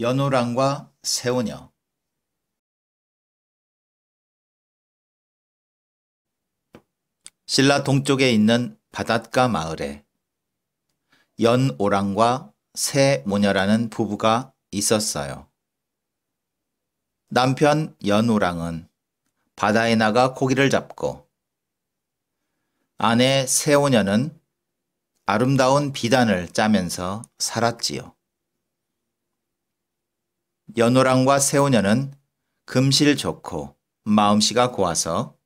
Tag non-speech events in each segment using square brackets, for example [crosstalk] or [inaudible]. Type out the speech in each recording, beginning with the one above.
연우랑과세우녀 신라 동쪽에 있는 바닷가 마을에 연오랑과 세모녀라는 부부가 있었어요. 남편 연우랑은 바다에 나가 고기를 잡고 아내 세오녀는 아름다운 비단을 짜면서 살았지요. 연호랑과 새오녀는 금실 좋고 마음씨가 고와서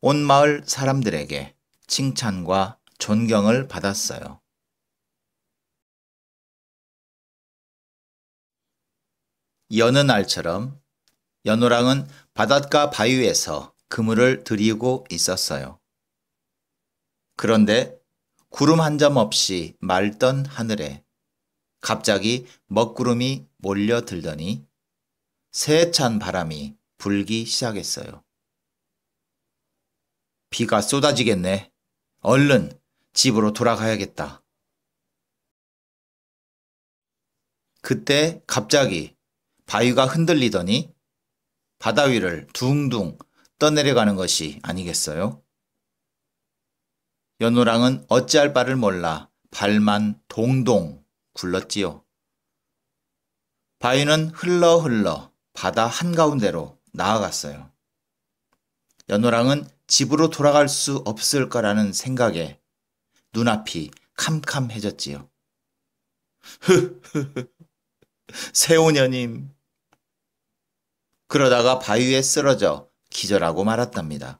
온 마을 사람들에게 칭찬과 존경을 받았어요. 여느 날처럼 연호랑은 바닷가 바위에서 그물을 들이고 있었어요. 그런데 구름 한 점 없이 맑던 하늘에 갑자기 먹구름이 몰려들더니 세찬 바람이 불기 시작했어요. 비가 쏟아지겠네. 얼른 집으로 돌아가야겠다. 그때 갑자기 바위가 흔들리더니 바다 위를 둥둥 떠내려가는 것이 아니겠어요? 연호랑은 어찌할 바를 몰라 발만 동동 굴렀지요. 바위는 흘러 흘러 바다 한가운데로 나아갔어요. 연호랑은 집으로 돌아갈 수 없을 거라는 생각에 눈앞이 캄캄해졌지요. 흐흐 [laughs] 세오녀님. 그러다가 바위에 쓰러져 기절하고 말았답니다.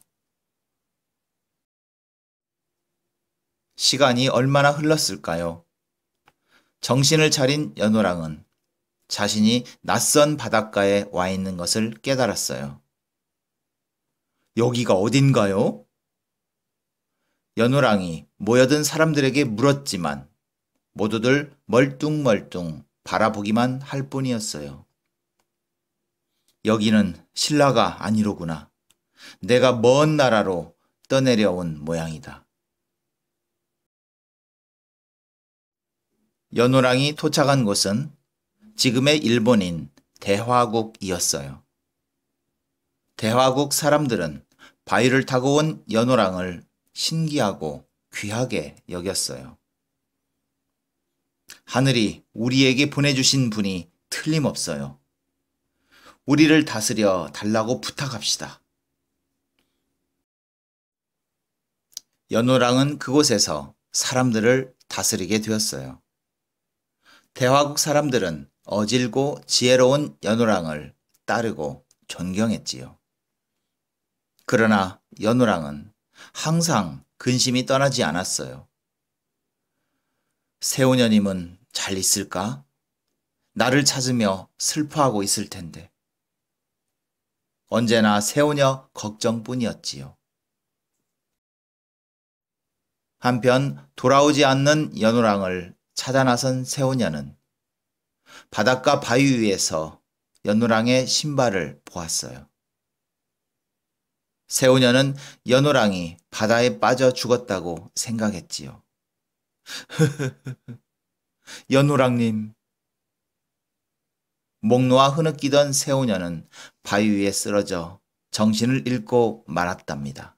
시간이 얼마나 흘렀을까요? 정신을 차린 연호랑은 자신이 낯선 바닷가에 와 있는 것을 깨달았어요. 여기가 어딘가요? 연호랑이 모여든 사람들에게 물었지만 모두들 멀뚱멀뚱 바라보기만 할 뿐이었어요. 여기는 신라가 아니로구나. 내가 먼 나라로 떠내려온 모양이다. 연호랑이 도착한 곳은 지금의 일본인 대화국이었어요. 대화국 사람들은 바위를 타고 온 연호랑을 신기하고 귀하게 여겼어요. 하늘이 우리에게 보내주신 분이 틀림없어요. 우리를 다스려 달라고 부탁합시다. 연호랑은 그곳에서 사람들을 다스리게 되었어요. 대화국 사람들은 어질고 지혜로운 연우랑을 따르고 존경했지요. 그러나 연우랑은 항상 근심이 떠나지 않았어요. 세우녀님은잘 있을까? 나를 찾으며 슬퍼하고 있을 텐데. 언제나 세우녀 걱정뿐이었지요. 한편 돌아오지 않는 연우랑을 찾아 나선 세우녀는 바닷가 바위 위에서 연호랑의 신발을 보았어요. 새우녀는 연호랑이 바다에 빠져 죽었다고 생각했지요. [laughs] 연호랑님. 목 놓아 흐느끼던 새우녀는 바위 위에 쓰러져 정신을 잃고 말았답니다.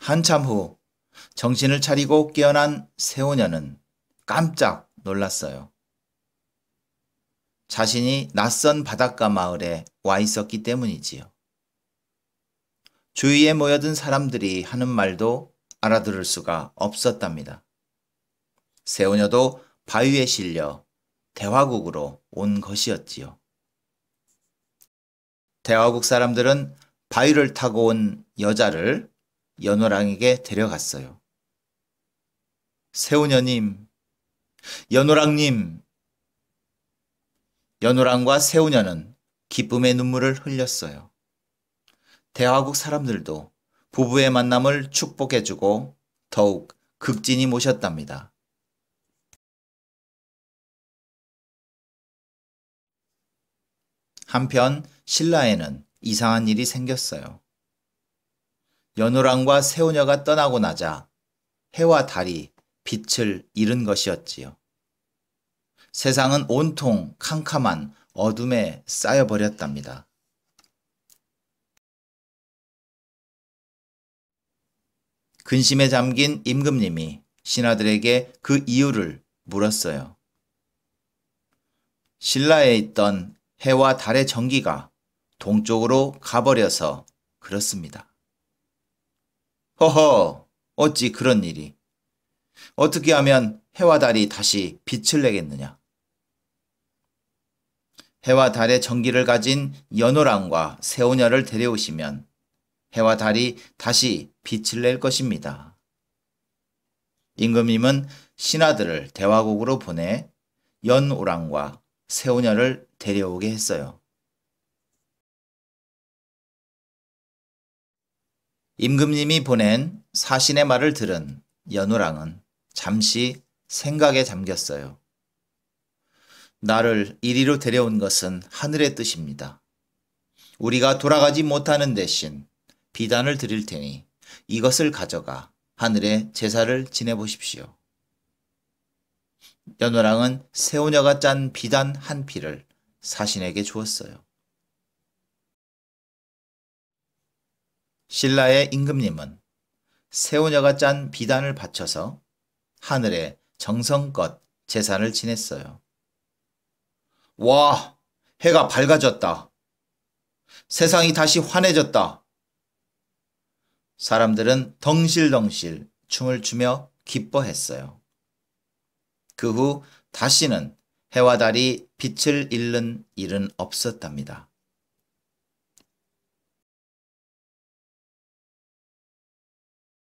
한참 후 정신을 차리고 깨어난 세오녀는 깜짝 놀랐어요. 자신이 낯선 바닷가 마을에 와 있었기 때문이지요. 주위에 모여든 사람들이 하는 말도 알아들을 수가 없었답니다. 세오녀도 바위에 실려 대화국으로 온 것이었지요. 대화국 사람들은 바위를 타고 온 여자를 연호랑에게 데려갔어요. 세우녀님, 연호랑님. 연호랑과 세우녀는 기쁨의 눈물을 흘렸어요. 대화국 사람들도 부부의 만남을 축복해주고 더욱 극진히 모셨답니다. 한편 신라에는 이상한 일이 생겼어요. 연우랑과 세우녀가 떠나고 나자 해와 달이 빛을 잃은 것이었지요. 세상은 온통 캄캄한 어둠에 쌓여버렸답니다. 근심에 잠긴 임금님이 신하들에게 그 이유를 물었어요. 신라에 있던 해와 달의 전기가 동쪽으로 가버려서 그렇습니다. 허허, 어찌 그런 일이. 어떻게 하면 해와 달이 다시 빛을 내겠느냐? 해와 달의 전기를 가진 연호랑과 새우녀를 데려오시면 해와 달이 다시 빛을 낼 것입니다. 임금님은 신하들을 대화국으로 보내 연오랑과 새우녀를 데려오게 했어요. 임금님이 보낸 사신의 말을 들은 연우랑은 잠시 생각에 잠겼어요. 나를 이리로 데려온 것은 하늘의 뜻입니다. 우리가 돌아가지 못하는 대신 비단을 드릴 테니 이것을 가져가 하늘에 제사를 지내보십시오. 연호랑은 세오녀가 짠 비단 한 피를 사신에게 주었어요. 신라의 임금님은 세오녀가 짠 비단을 바쳐서 하늘에 정성껏 재산을 지냈어요. 와, 해가 밝아졌다. 세상이 다시 환해졌다. 사람들은 덩실덩실 춤을 추며 기뻐했어요. 그 후 다시는 해와 달이 빛을 잃는 일은 없었답니다.